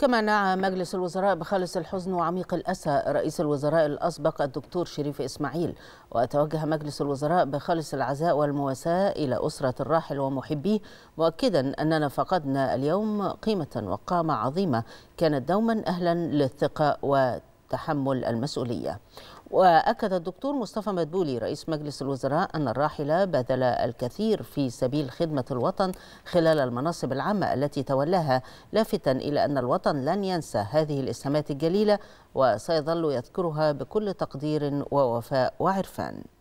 كما نعى مجلس الوزراء بخالص الحزن وعميق الأسى رئيس الوزراء الأسبق الدكتور شريف إسماعيل وتوجه مجلس الوزراء بخالص العزاء والمواساة إلى أسرة الراحل ومحبيه مؤكدا أننا فقدنا اليوم قيمة وقامة عظيمة كانت دوما أهلا للثقة والتعاون تحمل المسؤولية وأكد الدكتور مصطفى مدبولي رئيس مجلس الوزراء أن الراحلة بذل الكثير في سبيل خدمة الوطن خلال المناصب العامة التي تولاها لافتا إلى أن الوطن لن ينسى هذه الإسهامات الجليلة وسيظل يذكرها بكل تقدير ووفاء وعرفان